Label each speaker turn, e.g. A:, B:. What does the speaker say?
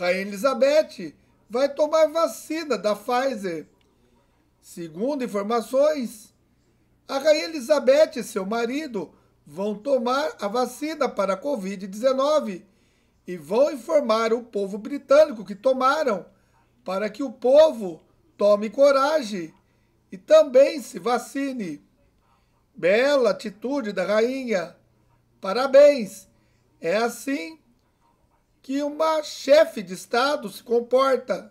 A: Rainha Elizabeth vai tomar vacina da Pfizer. Segundo informações, a Rainha Elizabeth e seu marido vão tomar a vacina para a Covid-19 e vão informar o povo britânico que tomaram, para que o povo tome coragem e também se vacine. Bela atitude da rainha. Parabéns! É assim que uma chefe de Estado se comporta